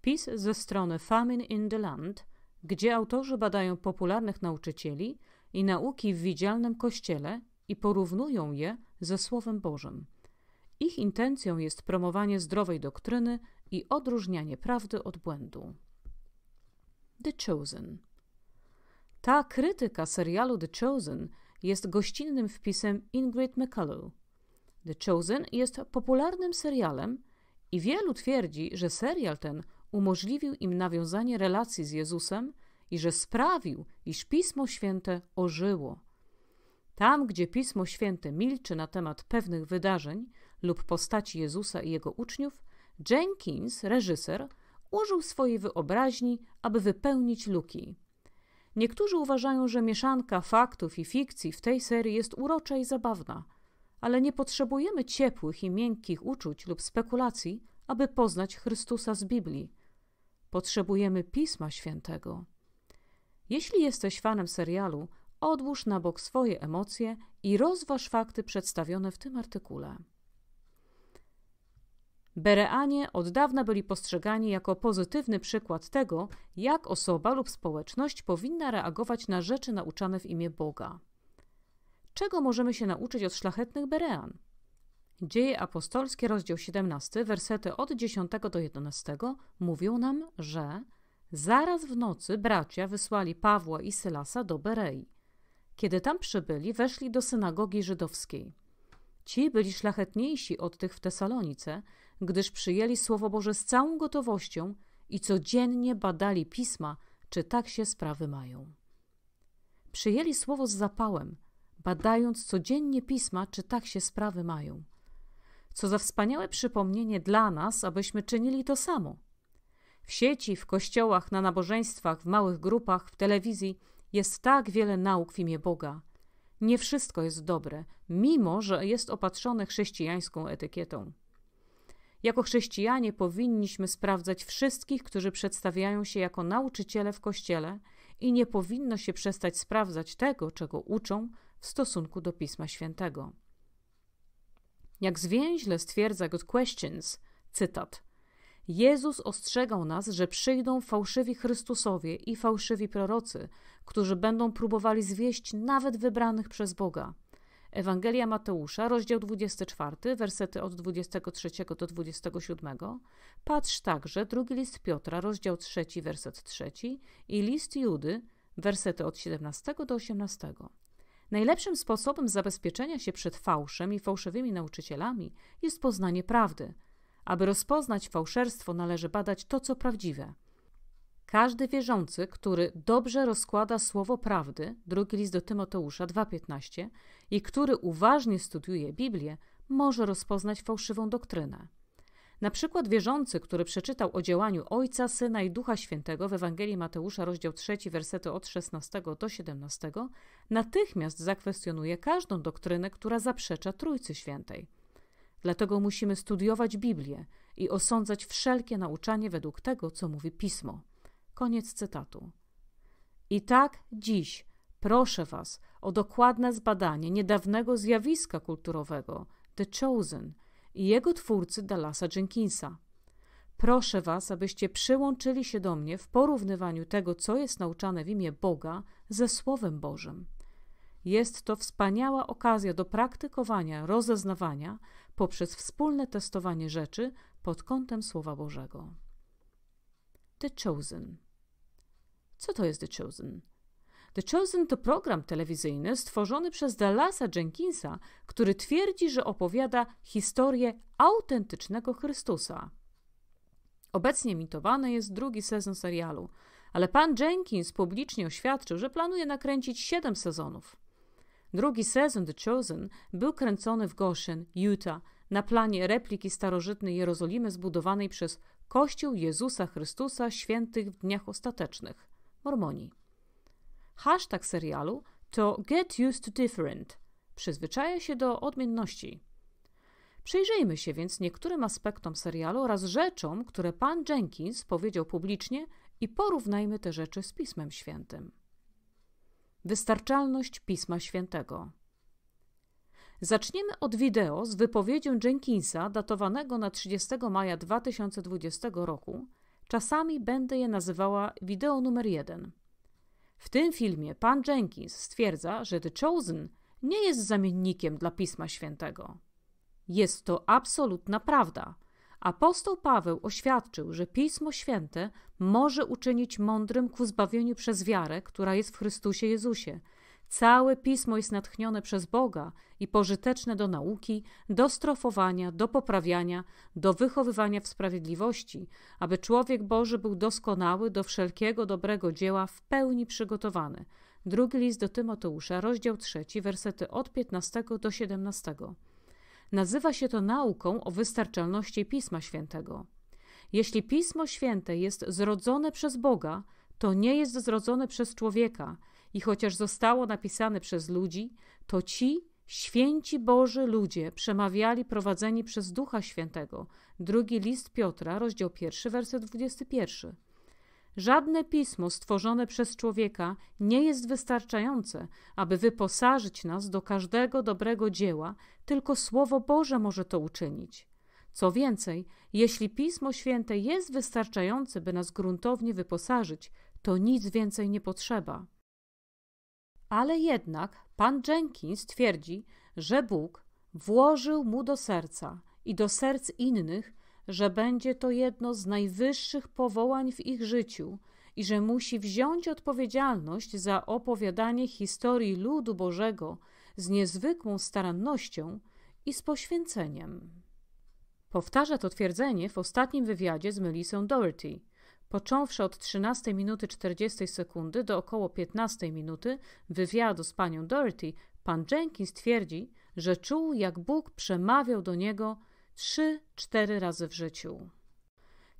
Wpis ze strony Famine in the Land, gdzie autorzy badają popularnych nauczycieli i nauki w widzialnym kościele i porównują je ze Słowem Bożym. Ich intencją jest promowanie zdrowej doktryny i odróżnianie prawdy od błędu. The Chosen. Ta krytyka serialu The Chosen jest gościnnym wpisem Ingrid McCullough. The Chosen jest popularnym serialem i wielu twierdzi, że serial ten umożliwił im nawiązanie relacji z Jezusem i że sprawił, iż Pismo Święte ożyło. Tam, gdzie Pismo Święte milczy na temat pewnych wydarzeń lub postaci Jezusa i jego uczniów, Jenkins, reżyser, użył swojej wyobraźni, aby wypełnić luki. Niektórzy uważają, że mieszanka faktów i fikcji w tej serii jest urocza i zabawna, ale nie potrzebujemy ciepłych i miękkich uczuć lub spekulacji, aby poznać Chrystusa z Biblii. Potrzebujemy Pisma Świętego. Jeśli jesteś fanem serialu, odłóż na bok swoje emocje i rozważ fakty przedstawione w tym artykule. Bereanie od dawna byli postrzegani jako pozytywny przykład tego, jak osoba lub społeczność powinna reagować na rzeczy nauczane w imię Boga. Czego możemy się nauczyć od szlachetnych Berean? Dzieje apostolskie, rozdział 17, wersety od 10 do 11 mówią nam, że zaraz w nocy bracia wysłali Pawła i Sylasa do Berei. Kiedy tam przybyli, weszli do synagogi żydowskiej. Ci byli szlachetniejsi od tych w Tesalonice, gdyż przyjęli Słowo Boże z całą gotowością i codziennie badali pisma, czy tak się sprawy mają. Przyjęli Słowo z zapałem, badając codziennie pisma, czy tak się sprawy mają co za wspaniałe przypomnienie dla nas, abyśmy czynili to samo. W sieci, w kościołach, na nabożeństwach, w małych grupach, w telewizji jest tak wiele nauk w imię Boga. Nie wszystko jest dobre, mimo że jest opatrzone chrześcijańską etykietą. Jako chrześcijanie powinniśmy sprawdzać wszystkich, którzy przedstawiają się jako nauczyciele w kościele i nie powinno się przestać sprawdzać tego, czego uczą w stosunku do Pisma Świętego. Jak zwięźle stwierdza God Questions, cytat. Jezus ostrzegał nas, że przyjdą fałszywi Chrystusowie i fałszywi prorocy, którzy będą próbowali zwieść nawet wybranych przez Boga. Ewangelia Mateusza, rozdział 24, wersety od 23 do 27, patrz także drugi list Piotra, rozdział 3, werset 3 i list Judy, wersety od 17 do 18. Najlepszym sposobem zabezpieczenia się przed fałszem i fałszywymi nauczycielami jest poznanie prawdy. Aby rozpoznać fałszerstwo, należy badać to, co prawdziwe. Każdy wierzący, który dobrze rozkłada słowo prawdy, drugi list do Tymoteusza 2,15, i który uważnie studiuje Biblię, może rozpoznać fałszywą doktrynę. Na przykład wierzący, który przeczytał o działaniu Ojca, Syna i Ducha Świętego w Ewangelii Mateusza, rozdział 3, wersety od 16 do 17, natychmiast zakwestionuje każdą doktrynę, która zaprzecza Trójcy Świętej. Dlatego musimy studiować Biblię i osądzać wszelkie nauczanie według tego, co mówi Pismo. Koniec cytatu. I tak dziś proszę Was o dokładne zbadanie niedawnego zjawiska kulturowego The Chosen, i jego twórcy Dallasa Jenkinsa. Proszę Was, abyście przyłączyli się do mnie w porównywaniu tego, co jest nauczane w imię Boga, ze Słowem Bożym. Jest to wspaniała okazja do praktykowania rozeznawania poprzez wspólne testowanie rzeczy pod kątem Słowa Bożego. The Chosen. Co to jest The Chosen? The Chosen to program telewizyjny stworzony przez Dallasa Jenkinsa, który twierdzi, że opowiada historię autentycznego Chrystusa. Obecnie mitowany jest drugi sezon serialu, ale pan Jenkins publicznie oświadczył, że planuje nakręcić siedem sezonów. Drugi sezon The Chosen był kręcony w Goshen, Utah, na planie repliki starożytnej Jerozolimy zbudowanej przez Kościół Jezusa Chrystusa Świętych w Dniach Ostatecznych, Mormoni. Hashtag serialu to Get Used to Different. Przyzwyczaja się do odmienności. Przyjrzyjmy się więc niektórym aspektom serialu oraz rzeczom, które pan Jenkins powiedział publicznie i porównajmy te rzeczy z Pismem Świętym. Wystarczalność Pisma Świętego. Zaczniemy od wideo z wypowiedzią Jenkinsa datowanego na 30 maja 2020 roku. Czasami będę je nazywała wideo numer jeden. W tym filmie pan Jenkins stwierdza, że The Chosen nie jest zamiennikiem dla Pisma Świętego. Jest to absolutna prawda. Apostoł Paweł oświadczył, że Pismo Święte może uczynić mądrym ku zbawieniu przez wiarę, która jest w Chrystusie Jezusie – Całe pismo jest natchnione przez Boga i pożyteczne do nauki, do strofowania, do poprawiania, do wychowywania w sprawiedliwości, aby człowiek Boży był doskonały do wszelkiego dobrego dzieła w pełni przygotowany. Drugi list do Tymoteusza, rozdział trzeci, wersety od 15 do 17. Nazywa się to nauką o wystarczalności Pisma Świętego. Jeśli Pismo Święte jest zrodzone przez Boga, to nie jest zrodzone przez człowieka, i chociaż zostało napisane przez ludzi, to ci święci Boży ludzie przemawiali prowadzeni przez Ducha Świętego. Drugi list Piotra, rozdział pierwszy, werset 21. Żadne pismo stworzone przez człowieka nie jest wystarczające, aby wyposażyć nas do każdego dobrego dzieła, tylko Słowo Boże może to uczynić. Co więcej, jeśli Pismo Święte jest wystarczające, by nas gruntownie wyposażyć, to nic więcej nie potrzeba. Ale jednak pan Jenkins twierdzi, że Bóg włożył mu do serca i do serc innych, że będzie to jedno z najwyższych powołań w ich życiu i że musi wziąć odpowiedzialność za opowiadanie historii ludu Bożego z niezwykłą starannością i z poświęceniem. Powtarza to twierdzenie w ostatnim wywiadzie z Melissa Doherty, Począwszy od 13 minuty 40 sekundy do około 15 minuty wywiadu z panią Doherty, pan Jenkins twierdzi, że czuł, jak Bóg przemawiał do niego 3-4 razy w życiu.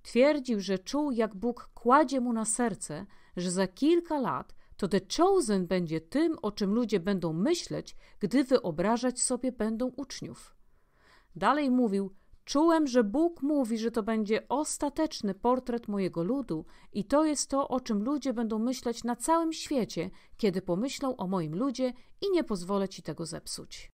Twierdził, że czuł, jak Bóg kładzie mu na serce, że za kilka lat to The Chosen będzie tym, o czym ludzie będą myśleć, gdy wyobrażać sobie będą uczniów. Dalej mówił, Czułem, że Bóg mówi, że to będzie ostateczny portret mojego ludu i to jest to, o czym ludzie będą myśleć na całym świecie, kiedy pomyślą o moim ludzie i nie pozwolę ci tego zepsuć.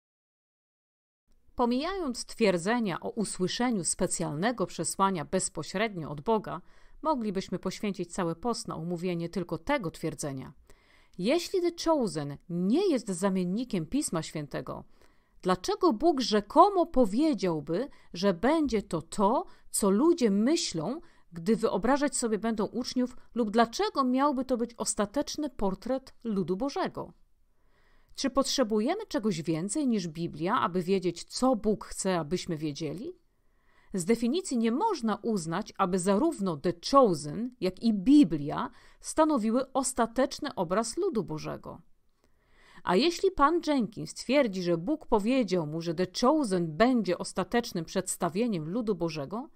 Pomijając twierdzenia o usłyszeniu specjalnego przesłania bezpośrednio od Boga, moglibyśmy poświęcić cały post na omówienie tylko tego twierdzenia. Jeśli The Chosen nie jest zamiennikiem Pisma Świętego, Dlaczego Bóg rzekomo powiedziałby, że będzie to to, co ludzie myślą, gdy wyobrażać sobie będą uczniów, lub dlaczego miałby to być ostateczny portret ludu Bożego? Czy potrzebujemy czegoś więcej niż Biblia, aby wiedzieć, co Bóg chce, abyśmy wiedzieli? Z definicji nie można uznać, aby zarówno The Chosen, jak i Biblia stanowiły ostateczny obraz ludu Bożego. A jeśli pan Jenkins twierdzi, że Bóg powiedział mu, że The Chosen będzie ostatecznym przedstawieniem ludu Bożego,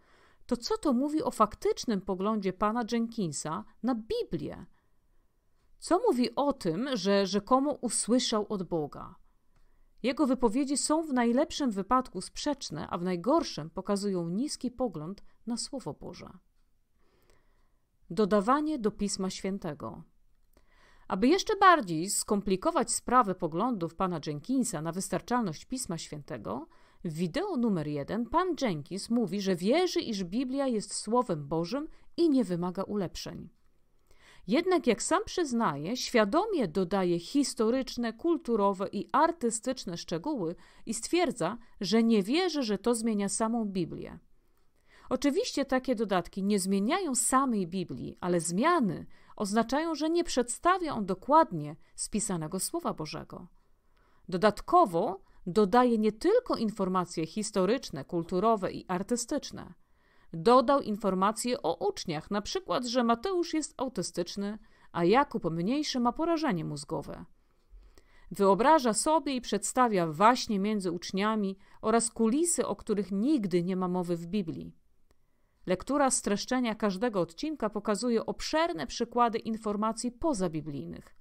to co to mówi o faktycznym poglądzie pana Jenkinsa na Biblię? Co mówi o tym, że rzekomo usłyszał od Boga? Jego wypowiedzi są w najlepszym wypadku sprzeczne, a w najgorszym pokazują niski pogląd na Słowo Boże. Dodawanie do Pisma Świętego. Aby jeszcze bardziej skomplikować sprawę poglądów pana Jenkinsa na wystarczalność Pisma Świętego, w wideo numer jeden pan Jenkins mówi, że wierzy, iż Biblia jest Słowem Bożym i nie wymaga ulepszeń. Jednak, jak sam przyznaje, świadomie dodaje historyczne, kulturowe i artystyczne szczegóły i stwierdza, że nie wierzy, że to zmienia samą Biblię. Oczywiście takie dodatki nie zmieniają samej Biblii, ale zmiany oznaczają, że nie przedstawia on dokładnie spisanego Słowa Bożego. Dodatkowo dodaje nie tylko informacje historyczne, kulturowe i artystyczne. Dodał informacje o uczniach, na przykład, że Mateusz jest autystyczny, a Jakub mniejszy ma porażenie mózgowe. Wyobraża sobie i przedstawia właśnie między uczniami oraz kulisy, o których nigdy nie ma mowy w Biblii. Lektura streszczenia każdego odcinka pokazuje obszerne przykłady informacji pozabiblijnych,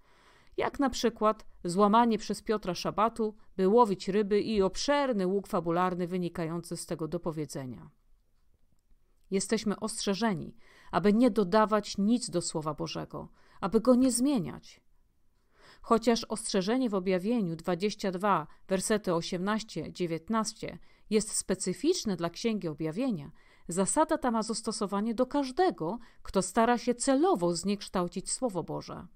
jak na przykład złamanie przez Piotra szabatu, by łowić ryby i obszerny łuk fabularny wynikający z tego dopowiedzenia. Jesteśmy ostrzeżeni, aby nie dodawać nic do Słowa Bożego, aby go nie zmieniać. Chociaż ostrzeżenie w objawieniu 22, wersety 18-19 jest specyficzne dla Księgi Objawienia, Zasada ta ma zastosowanie do każdego, kto stara się celowo zniekształcić Słowo Boże.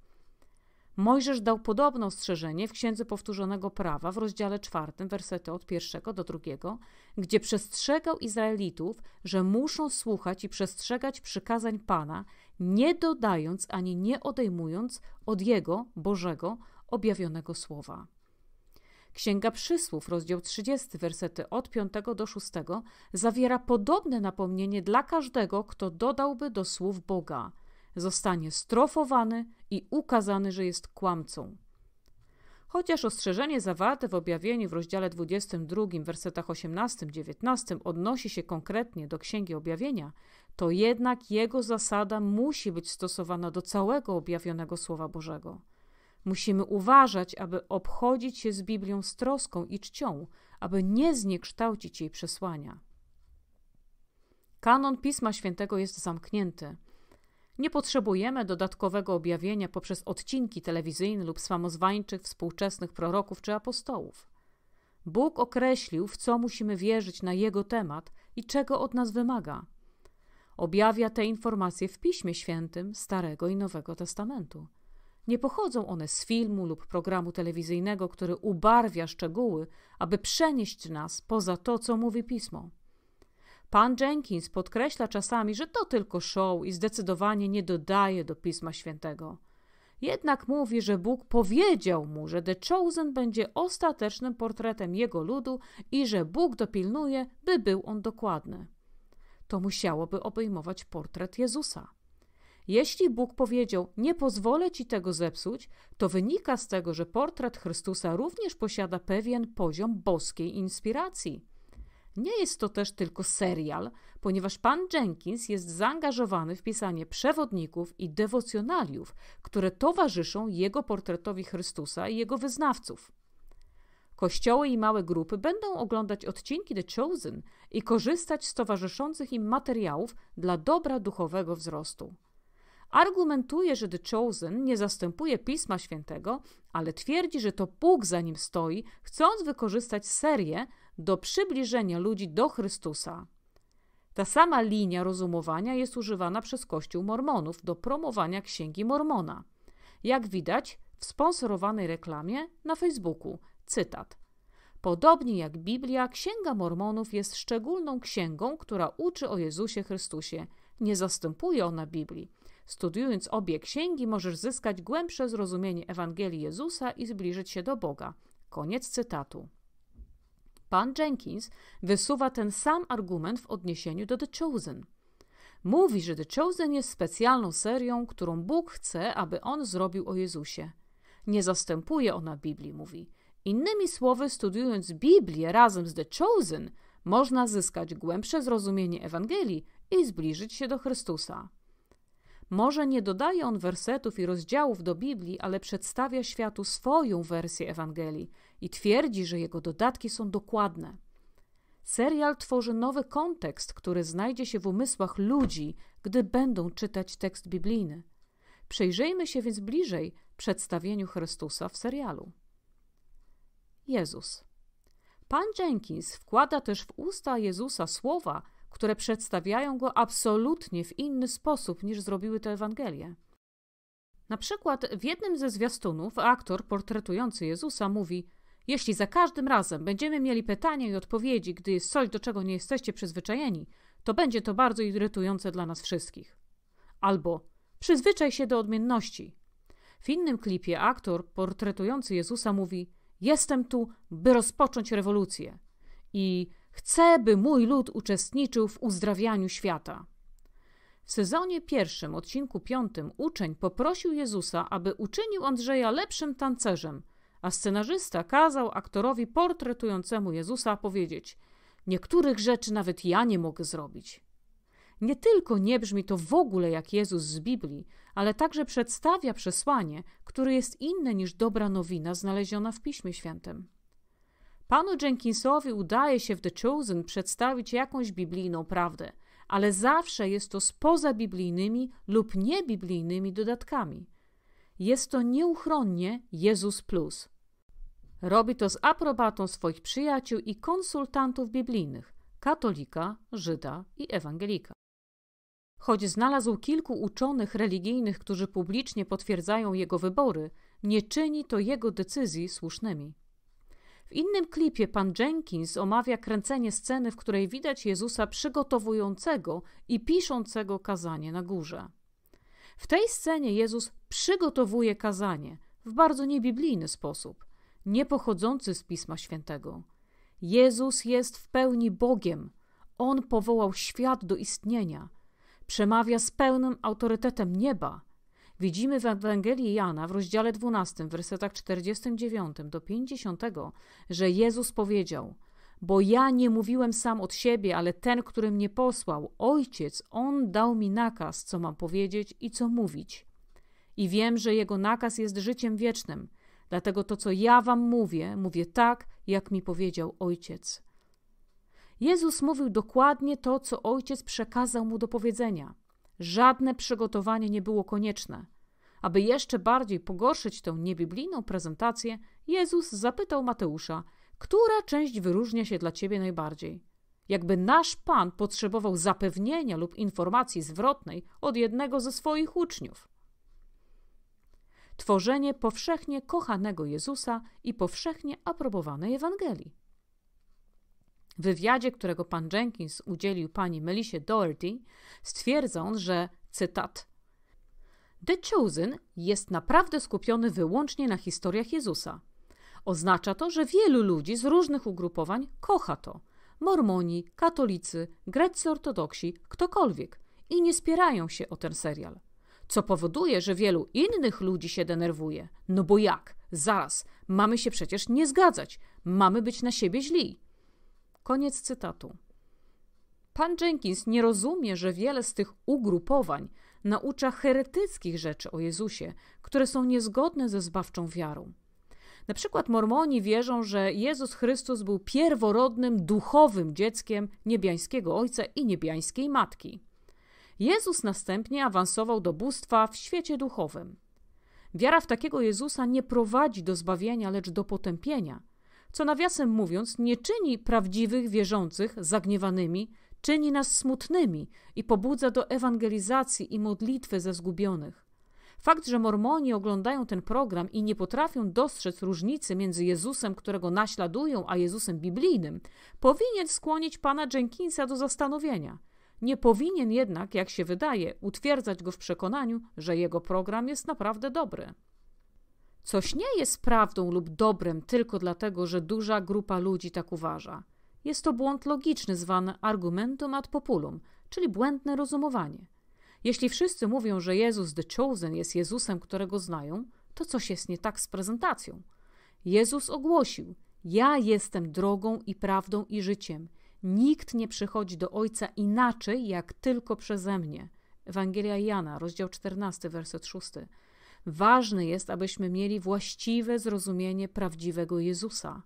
Mojżesz dał podobne ostrzeżenie w Księdze Powtórzonego Prawa w rozdziale czwartym, wersety od pierwszego do drugiego, gdzie przestrzegał Izraelitów, że muszą słuchać i przestrzegać przykazań Pana, nie dodając ani nie odejmując od Jego, Bożego, objawionego Słowa. Księga Przysłów, rozdział 30, wersety od 5 do 6, zawiera podobne napomnienie dla każdego, kto dodałby do słów Boga. Zostanie strofowany i ukazany, że jest kłamcą. Chociaż ostrzeżenie zawarte w objawieniu w rozdziale 22, wersetach 18-19 odnosi się konkretnie do Księgi Objawienia, to jednak jego zasada musi być stosowana do całego objawionego Słowa Bożego. Musimy uważać, aby obchodzić się z Biblią z troską i czcią, aby nie zniekształcić jej przesłania. Kanon Pisma Świętego jest zamknięty. Nie potrzebujemy dodatkowego objawienia poprzez odcinki telewizyjne lub samozwańczych współczesnych proroków czy apostołów. Bóg określił, w co musimy wierzyć na Jego temat i czego od nas wymaga. Objawia te informacje w Piśmie Świętym Starego i Nowego Testamentu. Nie pochodzą one z filmu lub programu telewizyjnego, który ubarwia szczegóły, aby przenieść nas poza to, co mówi pismo. Pan Jenkins podkreśla czasami, że to tylko show i zdecydowanie nie dodaje do Pisma Świętego. Jednak mówi, że Bóg powiedział mu, że The Chosen będzie ostatecznym portretem jego ludu i że Bóg dopilnuje, by był on dokładny. To musiałoby obejmować portret Jezusa. Jeśli Bóg powiedział: Nie pozwolę ci tego zepsuć, to wynika z tego, że portret Chrystusa również posiada pewien poziom boskiej inspiracji. Nie jest to też tylko serial, ponieważ pan Jenkins jest zaangażowany w pisanie przewodników i dewocjonaliów, które towarzyszą jego portretowi Chrystusa i jego wyznawców. Kościoły i małe grupy będą oglądać odcinki The Chosen i korzystać z towarzyszących im materiałów dla dobra duchowego wzrostu. Argumentuje, że The Chosen nie zastępuje Pisma Świętego, ale twierdzi, że to Bóg za nim stoi, chcąc wykorzystać serię do przybliżenia ludzi do Chrystusa. Ta sama linia rozumowania jest używana przez Kościół Mormonów do promowania Księgi Mormona. Jak widać w sponsorowanej reklamie na Facebooku, cytat. Podobnie jak Biblia, Księga Mormonów jest szczególną księgą, która uczy o Jezusie Chrystusie. Nie zastępuje ona Biblii. Studiując obie księgi, możesz zyskać głębsze zrozumienie Ewangelii Jezusa i zbliżyć się do Boga. Koniec cytatu. Pan Jenkins wysuwa ten sam argument w odniesieniu do The Chosen. Mówi, że The Chosen jest specjalną serią, którą Bóg chce, aby on zrobił o Jezusie. Nie zastępuje ona Biblii, mówi. Innymi słowy, studiując Biblię razem z The Chosen, można zyskać głębsze zrozumienie Ewangelii i zbliżyć się do Chrystusa. Może nie dodaje on wersetów i rozdziałów do Biblii, ale przedstawia światu swoją wersję Ewangelii i twierdzi, że jego dodatki są dokładne. Serial tworzy nowy kontekst, który znajdzie się w umysłach ludzi, gdy będą czytać tekst biblijny. Przyjrzyjmy się więc bliżej przedstawieniu Chrystusa w serialu. Jezus. Pan Jenkins wkłada też w usta Jezusa słowa, które przedstawiają go absolutnie w inny sposób niż zrobiły te Ewangelie. Na przykład w jednym ze zwiastunów aktor portretujący Jezusa mówi: Jeśli za każdym razem będziemy mieli pytania i odpowiedzi, gdy jest coś, do czego nie jesteście przyzwyczajeni, to będzie to bardzo irytujące dla nas wszystkich. Albo przyzwyczaj się do odmienności. W innym klipie aktor portretujący Jezusa mówi: Jestem tu, by rozpocząć rewolucję. I Chcę, by mój lud uczestniczył w uzdrawianiu świata. W sezonie pierwszym, odcinku piątym, uczeń poprosił Jezusa, aby uczynił Andrzeja lepszym tancerzem, a scenarzysta kazał aktorowi portretującemu Jezusa powiedzieć: Niektórych rzeczy nawet ja nie mogę zrobić. Nie tylko nie brzmi to w ogóle jak Jezus z Biblii, ale także przedstawia przesłanie, które jest inne niż dobra nowina znaleziona w Piśmie Świętym. Panu Jenkinsowi udaje się w The Chosen przedstawić jakąś biblijną prawdę, ale zawsze jest to z pozabiblijnymi lub niebiblijnymi dodatkami. Jest to nieuchronnie Jezus Plus. Robi to z aprobatą swoich przyjaciół i konsultantów biblijnych katolika, Żyda i ewangelika. Choć znalazł kilku uczonych religijnych, którzy publicznie potwierdzają jego wybory, nie czyni to jego decyzji słusznymi. W innym klipie pan Jenkins omawia kręcenie sceny, w której widać Jezusa przygotowującego i piszącego kazanie na górze. W tej scenie Jezus przygotowuje kazanie w bardzo niebiblijny sposób, nie pochodzący z Pisma Świętego. Jezus jest w pełni Bogiem. On powołał świat do istnienia. Przemawia z pełnym autorytetem nieba widzimy w Ewangelii Jana w rozdziale 12, w wersetach 49 do 50, że Jezus powiedział: Bo ja nie mówiłem sam od siebie, ale ten, który mnie posłał, ojciec, on dał mi nakaz, co mam powiedzieć i co mówić. I wiem, że jego nakaz jest życiem wiecznym. Dlatego to, co ja wam mówię, mówię tak, jak mi powiedział ojciec. Jezus mówił dokładnie to, co ojciec przekazał mu do powiedzenia. Żadne przygotowanie nie było konieczne. Aby jeszcze bardziej pogorszyć tę niebiblijną prezentację, Jezus zapytał Mateusza, która część wyróżnia się dla ciebie najbardziej? Jakby nasz Pan potrzebował zapewnienia lub informacji zwrotnej od jednego ze swoich uczniów. Tworzenie powszechnie kochanego Jezusa i powszechnie aprobowanej Ewangelii. W wywiadzie, którego pan Jenkins udzielił pani Melisie Doherty, stwierdza on, że, cytat, The Chosen jest naprawdę skupiony wyłącznie na historiach Jezusa. Oznacza to, że wielu ludzi z różnych ugrupowań kocha to. Mormoni, katolicy, greccy ortodoksi, ktokolwiek i nie spierają się o ten serial. Co powoduje, że wielu innych ludzi się denerwuje. No bo jak? Zaraz, mamy się przecież nie zgadzać, mamy być na siebie źli. Koniec cytatu. Pan Jenkins nie rozumie, że wiele z tych ugrupowań naucza heretyckich rzeczy o Jezusie, które są niezgodne ze zbawczą wiarą. Na przykład Mormoni wierzą, że Jezus Chrystus był pierworodnym, duchowym dzieckiem niebiańskiego ojca i niebiańskiej matki. Jezus następnie awansował do bóstwa w świecie duchowym. Wiara w takiego Jezusa nie prowadzi do zbawienia, lecz do potępienia, co nawiasem mówiąc nie czyni prawdziwych wierzących zagniewanymi, czyni nas smutnymi i pobudza do ewangelizacji i modlitwy za zgubionych. Fakt, że Mormoni oglądają ten program i nie potrafią dostrzec różnicy między Jezusem, którego naśladują, a Jezusem biblijnym, powinien skłonić pana Jenkinsa do zastanowienia. Nie powinien jednak, jak się wydaje, utwierdzać go w przekonaniu, że jego program jest naprawdę dobry. Coś nie jest prawdą lub dobrem tylko dlatego, że duża grupa ludzi tak uważa. Jest to błąd logiczny zwany argumentum ad populum, czyli błędne rozumowanie. Jeśli wszyscy mówią, że Jezus the Chosen jest Jezusem, którego znają, to coś jest nie tak z prezentacją. Jezus ogłosił: Ja jestem drogą i prawdą i życiem. Nikt nie przychodzi do Ojca inaczej, jak tylko przeze mnie. Ewangelia Jana, rozdział 14, werset 6. Ważne jest, abyśmy mieli właściwe zrozumienie prawdziwego Jezusa.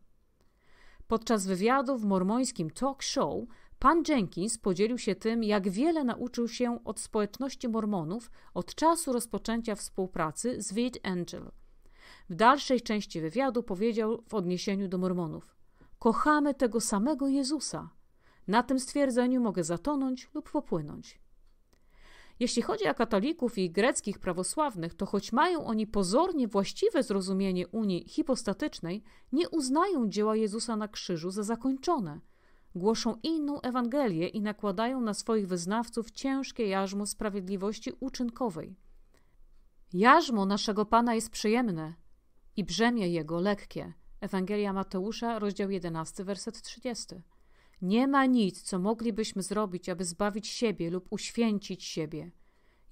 Podczas wywiadu w mormońskim talk show pan Jenkins podzielił się tym, jak wiele nauczył się od społeczności mormonów od czasu rozpoczęcia współpracy z Vid Angel. W dalszej części wywiadu powiedział w odniesieniu do mormonów: Kochamy tego samego Jezusa. Na tym stwierdzeniu mogę zatonąć lub popłynąć. Jeśli chodzi o katolików i greckich prawosławnych, to choć mają oni pozornie właściwe zrozumienie Unii hipostatycznej, nie uznają dzieła Jezusa na krzyżu za zakończone. Głoszą inną Ewangelię i nakładają na swoich wyznawców ciężkie jarzmo sprawiedliwości uczynkowej. Jarzmo naszego Pana jest przyjemne i brzemię Jego lekkie. Ewangelia Mateusza, rozdział 11, werset 30. Nie ma nic, co moglibyśmy zrobić, aby zbawić siebie lub uświęcić siebie.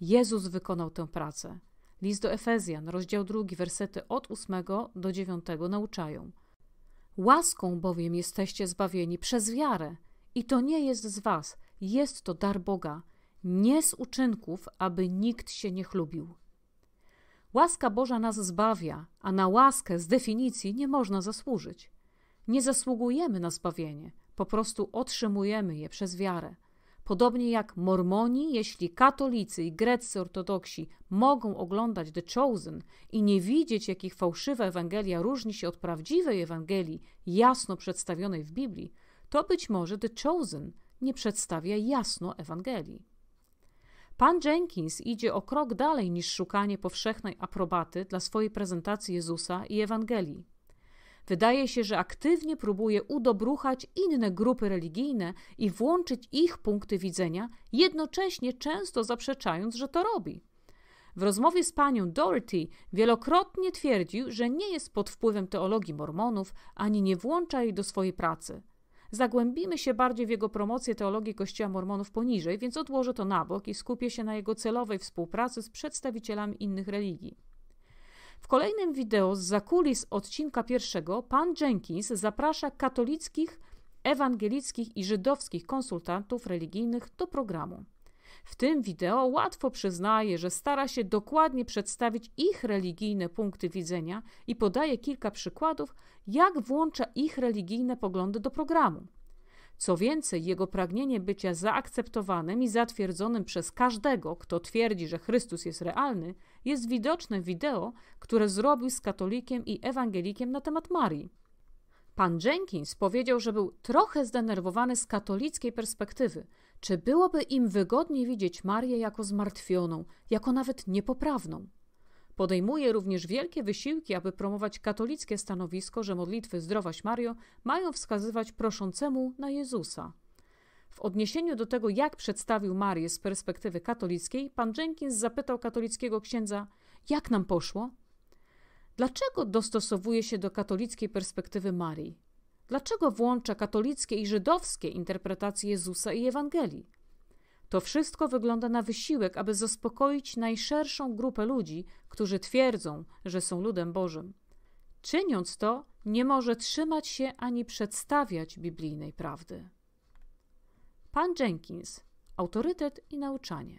Jezus wykonał tę pracę. List do Efezjan, rozdział 2, wersety od 8 do 9 nauczają. Łaską bowiem jesteście zbawieni przez wiarę, i to nie jest z was, jest to dar Boga, nie z uczynków, aby nikt się nie chlubił. Łaska Boża nas zbawia, a na łaskę z definicji nie można zasłużyć. Nie zasługujemy na zbawienie, po prostu otrzymujemy je przez wiarę. Podobnie jak Mormoni, jeśli katolicy i greccy ortodoksi mogą oglądać The Chosen i nie widzieć, jakich fałszywa Ewangelia różni się od prawdziwej Ewangelii, jasno przedstawionej w Biblii, to być może The Chosen nie przedstawia jasno Ewangelii. Pan Jenkins idzie o krok dalej niż szukanie powszechnej aprobaty dla swojej prezentacji Jezusa i Ewangelii. Wydaje się, że aktywnie próbuje udobruchać inne grupy religijne i włączyć ich punkty widzenia, jednocześnie często zaprzeczając, że to robi. W rozmowie z panią Doherty wielokrotnie twierdził, że nie jest pod wpływem teologii mormonów ani nie włącza jej do swojej pracy. Zagłębimy się bardziej w jego promocję teologii Kościoła Mormonów poniżej, więc odłożę to na bok i skupię się na jego celowej współpracy z przedstawicielami innych religii. W kolejnym wideo z zakulis odcinka pierwszego pan Jenkins zaprasza katolickich, ewangelickich i żydowskich konsultantów religijnych do programu. W tym wideo łatwo przyznaje, że stara się dokładnie przedstawić ich religijne punkty widzenia i podaje kilka przykładów, jak włącza ich religijne poglądy do programu. Co więcej, jego pragnienie bycia zaakceptowanym i zatwierdzonym przez każdego, kto twierdzi, że Chrystus jest realny, jest widoczne w wideo, które zrobił z katolikiem i ewangelikiem na temat Marii. Pan Jenkins powiedział, że był trochę zdenerwowany z katolickiej perspektywy. Czy byłoby im wygodniej widzieć Marię jako zmartwioną, jako nawet niepoprawną? Podejmuje również wielkie wysiłki, aby promować katolickie stanowisko, że modlitwy Zdrowaś Mario mają wskazywać proszącemu na Jezusa. W odniesieniu do tego, jak przedstawił Marię z perspektywy katolickiej, pan Jenkins zapytał katolickiego księdza: Jak nam poszło? Dlaczego dostosowuje się do katolickiej perspektywy Marii? Dlaczego włącza katolickie i żydowskie interpretacje Jezusa i Ewangelii? To wszystko wygląda na wysiłek, aby zaspokoić najszerszą grupę ludzi, którzy twierdzą, że są ludem Bożym. Czyniąc to, nie może trzymać się ani przedstawiać biblijnej prawdy. Pan Jenkins autorytet i nauczanie.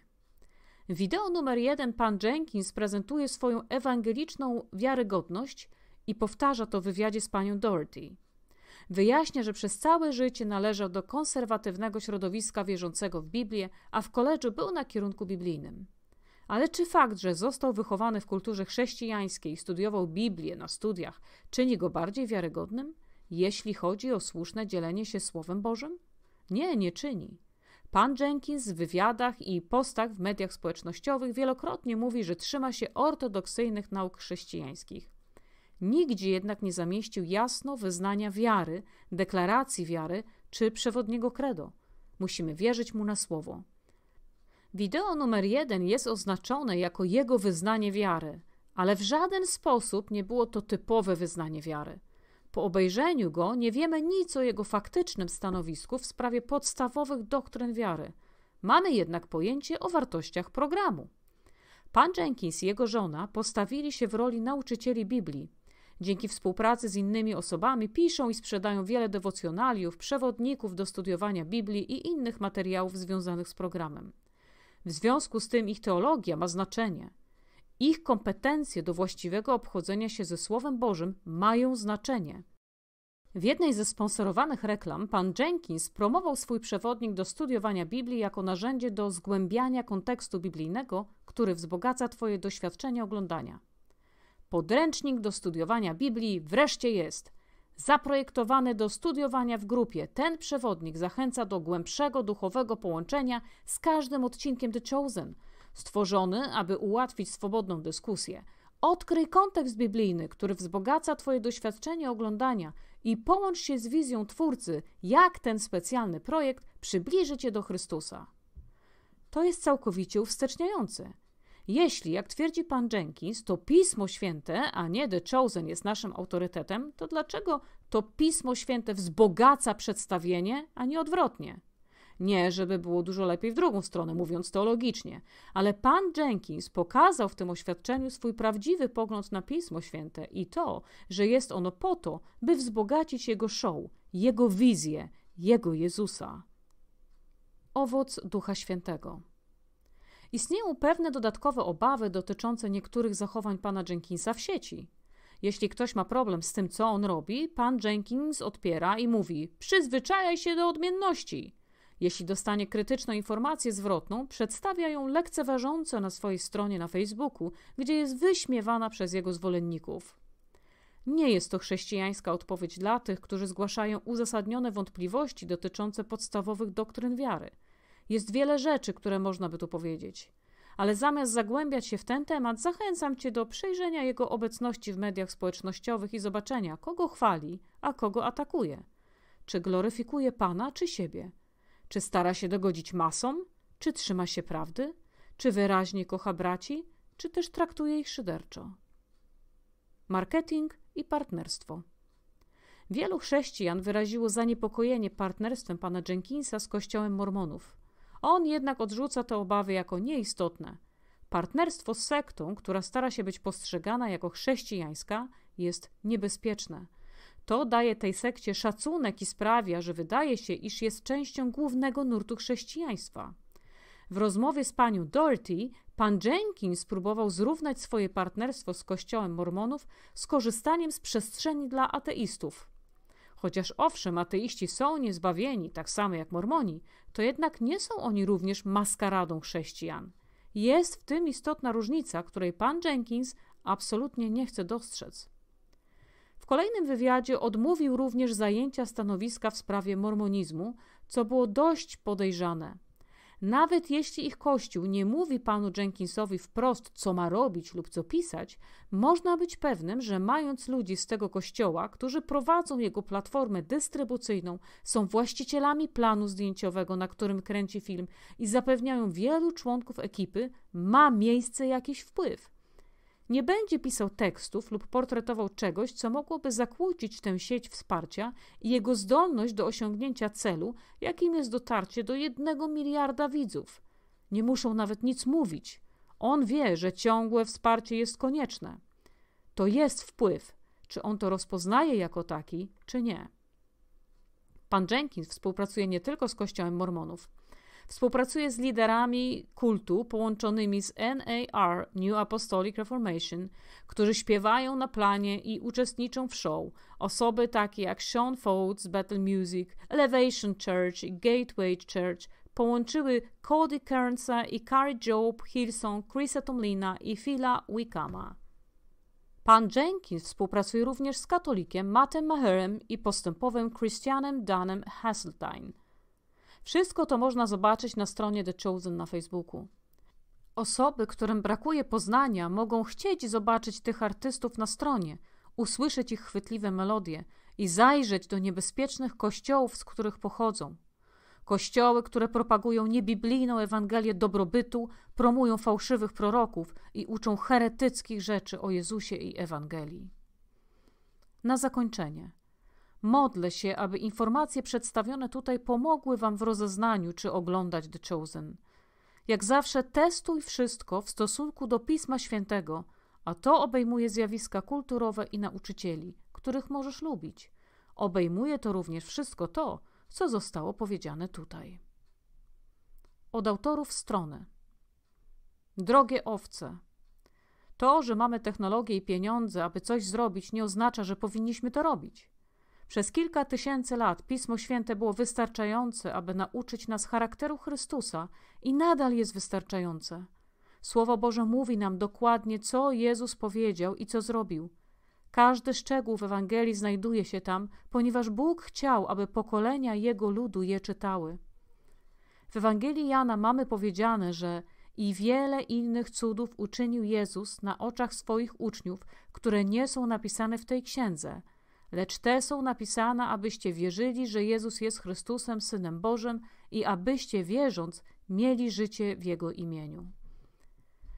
Wideo numer jeden pan Jenkins prezentuje swoją ewangeliczną wiarygodność i powtarza to w wywiadzie z panią Doherty. Wyjaśnia, że przez całe życie należał do konserwatywnego środowiska wierzącego w Biblię, a w koledżu był na kierunku biblijnym. Ale czy fakt, że został wychowany w kulturze chrześcijańskiej i studiował Biblię na studiach, czyni go bardziej wiarygodnym, jeśli chodzi o słuszne dzielenie się Słowem Bożym? Nie, nie czyni. Pan Jenkins w wywiadach i postach w mediach społecznościowych wielokrotnie mówi, że trzyma się ortodoksyjnych nauk chrześcijańskich. Nigdzie jednak nie zamieścił jasno wyznania wiary, deklaracji wiary czy przewodniego credo. Musimy wierzyć mu na słowo. Wideo numer jeden jest oznaczone jako jego wyznanie wiary, ale w żaden sposób nie było to typowe wyznanie wiary. Po obejrzeniu go nie wiemy nic o jego faktycznym stanowisku w sprawie podstawowych doktryn wiary. Mamy jednak pojęcie o wartościach programu. Pan Jenkins i jego żona postawili się w roli nauczycieli Biblii, Dzięki współpracy z innymi osobami piszą i sprzedają wiele dewocjonaliów, przewodników do studiowania Biblii i innych materiałów związanych z programem. W związku z tym ich teologia ma znaczenie. Ich kompetencje do właściwego obchodzenia się ze Słowem Bożym mają znaczenie. W jednej ze sponsorowanych reklam pan Jenkins promował swój przewodnik do studiowania Biblii jako narzędzie do zgłębiania kontekstu biblijnego, który wzbogaca Twoje doświadczenie oglądania. Podręcznik do studiowania Biblii wreszcie jest. Zaprojektowany do studiowania w grupie, ten przewodnik zachęca do głębszego duchowego połączenia z każdym odcinkiem The Chosen. Stworzony, aby ułatwić swobodną dyskusję. Odkryj kontekst biblijny, który wzbogaca Twoje doświadczenie oglądania i połącz się z wizją Twórcy, jak ten specjalny projekt przybliży Cię do Chrystusa. To jest całkowicie uwsteczniające. Jeśli, jak twierdzi pan Jenkins, to Pismo Święte, a nie The Chosen jest naszym autorytetem, to dlaczego to Pismo Święte wzbogaca przedstawienie, a nie odwrotnie? Nie, żeby było dużo lepiej w drugą stronę, mówiąc teologicznie, ale pan Jenkins pokazał w tym oświadczeniu swój prawdziwy pogląd na Pismo Święte i to, że jest ono po to, by wzbogacić jego show, jego wizję, jego Jezusa. Owoc Ducha Świętego. Istnieją pewne dodatkowe obawy dotyczące niektórych zachowań pana Jenkinsa w sieci. Jeśli ktoś ma problem z tym, co on robi, pan Jenkins odpiera i mówi: przyzwyczajaj się do odmienności. Jeśli dostanie krytyczną informację zwrotną, przedstawia ją lekceważąco na swojej stronie na Facebooku, gdzie jest wyśmiewana przez jego zwolenników. Nie jest to chrześcijańska odpowiedź dla tych, którzy zgłaszają uzasadnione wątpliwości dotyczące podstawowych doktryn wiary. Jest wiele rzeczy, które można by tu powiedzieć. Ale zamiast zagłębiać się w ten temat, zachęcam Cię do przejrzenia jego obecności w mediach społecznościowych i zobaczenia, kogo chwali, a kogo atakuje. Czy gloryfikuje Pana, czy siebie? Czy stara się dogodzić masom? Czy trzyma się prawdy? Czy wyraźnie kocha braci? Czy też traktuje ich szyderczo? Marketing i partnerstwo. Wielu chrześcijan wyraziło zaniepokojenie partnerstwem pana Jenkinsa z kościołem Mormonów. On jednak odrzuca te obawy jako nieistotne. Partnerstwo z sektą, która stara się być postrzegana jako chrześcijańska, jest niebezpieczne. To daje tej sekcie szacunek i sprawia, że wydaje się, iż jest częścią głównego nurtu chrześcijaństwa. W rozmowie z panią Doherty, pan Jenkins próbował zrównać swoje partnerstwo z kościołem mormonów z korzystaniem z przestrzeni dla ateistów. Chociaż owszem, ateiści są niezbawieni, tak samo jak mormoni, to jednak nie są oni również maskaradą chrześcijan. Jest w tym istotna różnica, której pan Jenkins absolutnie nie chce dostrzec. W kolejnym wywiadzie odmówił również zajęcia stanowiska w sprawie mormonizmu, co było dość podejrzane. Nawet jeśli ich kościół nie mówi panu Jenkinsowi wprost, co ma robić lub co pisać, można być pewnym, że mając ludzi z tego kościoła, którzy prowadzą jego platformę dystrybucyjną, są właścicielami planu zdjęciowego, na którym kręci film i zapewniają wielu członków ekipy, ma miejsce jakiś wpływ nie będzie pisał tekstów lub portretował czegoś, co mogłoby zakłócić tę sieć wsparcia i jego zdolność do osiągnięcia celu, jakim jest dotarcie do jednego miliarda widzów. Nie muszą nawet nic mówić. On wie, że ciągłe wsparcie jest konieczne. To jest wpływ, czy on to rozpoznaje jako taki, czy nie. Pan Jenkins współpracuje nie tylko z Kościołem Mormonów Współpracuje z liderami kultu połączonymi z NAR, New Apostolic Reformation, którzy śpiewają na planie i uczestniczą w show. Osoby takie jak Sean Folds, Battle Music, Elevation Church i Gateway Church połączyły Cody Kearnsa i Carrie Job, Hillsong, Chrisa Tomlina i Phila Wickama. Pan Jenkins współpracuje również z katolikiem Mattem Maherem i postępowym Christianem Danem Hasseltine. Wszystko to można zobaczyć na stronie The Chosen na Facebooku. Osoby, którym brakuje poznania, mogą chcieć zobaczyć tych artystów na stronie, usłyszeć ich chwytliwe melodie i zajrzeć do niebezpiecznych kościołów, z których pochodzą. Kościoły, które propagują niebiblijną Ewangelię dobrobytu, promują fałszywych proroków i uczą heretyckich rzeczy o Jezusie i Ewangelii. Na zakończenie. Modlę się, aby informacje przedstawione tutaj pomogły Wam w rozeznaniu, czy oglądać The Chosen. Jak zawsze, testuj wszystko w stosunku do Pisma Świętego, a to obejmuje zjawiska kulturowe i nauczycieli, których możesz lubić. Obejmuje to również wszystko to, co zostało powiedziane tutaj. Od autorów strony. Drogie owce. To, że mamy technologię i pieniądze, aby coś zrobić, nie oznacza, że powinniśmy to robić. Przez kilka tysięcy lat Pismo Święte było wystarczające, aby nauczyć nas charakteru Chrystusa i nadal jest wystarczające. Słowo Boże mówi nam dokładnie, co Jezus powiedział i co zrobił. Każdy szczegół w Ewangelii znajduje się tam, ponieważ Bóg chciał, aby pokolenia Jego ludu je czytały. W Ewangelii Jana mamy powiedziane, że i wiele innych cudów uczynił Jezus na oczach swoich uczniów, które nie są napisane w tej księdze – lecz te są napisane, abyście wierzyli, że Jezus jest Chrystusem, Synem Bożym i abyście wierząc mieli życie w Jego imieniu.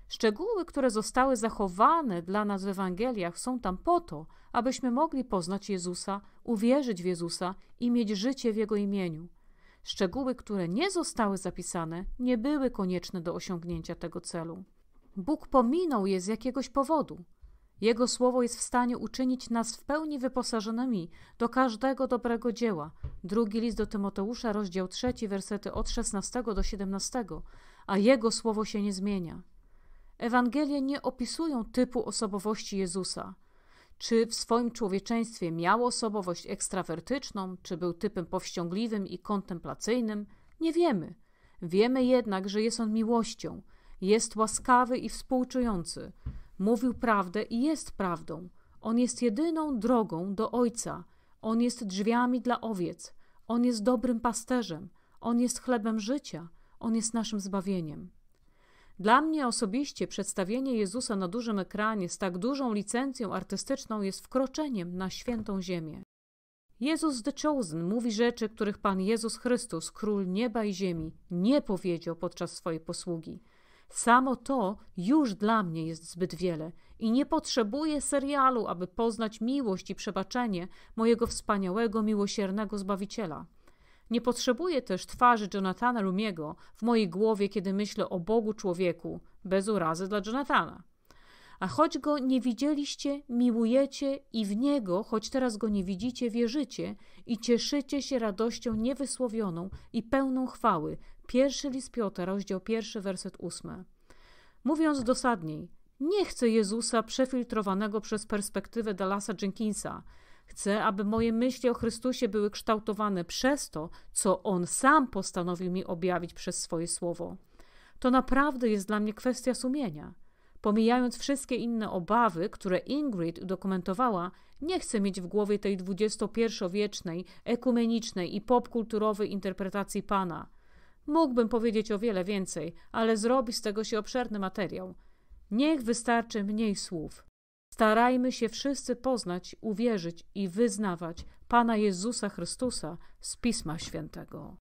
Szczegóły, które zostały zachowane dla nas w Ewangeliach, są tam po to, abyśmy mogli poznać Jezusa, uwierzyć w Jezusa i mieć życie w Jego imieniu. Szczegóły, które nie zostały zapisane, nie były konieczne do osiągnięcia tego celu. Bóg pominął je z jakiegoś powodu. Jego słowo jest w stanie uczynić nas w pełni wyposażonymi do każdego dobrego dzieła. Drugi list do Tymoteusza, rozdział 3, wersety od 16 do 17, a jego słowo się nie zmienia. Ewangelie nie opisują typu osobowości Jezusa. Czy w swoim człowieczeństwie miał osobowość ekstrawertyczną, czy był typem powściągliwym i kontemplacyjnym, nie wiemy. Wiemy jednak, że jest on miłością, jest łaskawy i współczujący. Mówił prawdę i jest prawdą. On jest jedyną drogą do Ojca. On jest drzwiami dla owiec. On jest dobrym pasterzem. On jest chlebem życia. On jest naszym zbawieniem. Dla mnie osobiście przedstawienie Jezusa na dużym ekranie z tak dużą licencją artystyczną jest wkroczeniem na świętą ziemię. Jezus the Chosen mówi rzeczy, których Pan Jezus Chrystus, Król nieba i ziemi, nie powiedział podczas swojej posługi – Samo to już dla mnie jest zbyt wiele i nie potrzebuję serialu, aby poznać miłość i przebaczenie mojego wspaniałego, miłosiernego Zbawiciela. Nie potrzebuję też twarzy Jonathana Lumiego w mojej głowie, kiedy myślę o Bogu człowieku, bez urazy dla Jonathana. A choć go nie widzieliście, miłujecie i w niego, choć teraz go nie widzicie, wierzycie i cieszycie się radością niewysłowioną i pełną chwały, Pierwszy list Piotra, rozdział pierwszy, werset ósmy. Mówiąc dosadniej, nie chcę Jezusa przefiltrowanego przez perspektywę Dallasa Jenkinsa. Chcę, aby moje myśli o Chrystusie były kształtowane przez to, co On sam postanowił mi objawić przez swoje słowo. To naprawdę jest dla mnie kwestia sumienia. Pomijając wszystkie inne obawy, które Ingrid udokumentowała, nie chcę mieć w głowie tej XXI-wiecznej, ekumenicznej i popkulturowej interpretacji Pana. Mógłbym powiedzieć o wiele więcej, ale zrobi z tego się obszerny materiał. Niech wystarczy mniej słów. Starajmy się wszyscy poznać, uwierzyć i wyznawać Pana Jezusa Chrystusa z Pisma Świętego.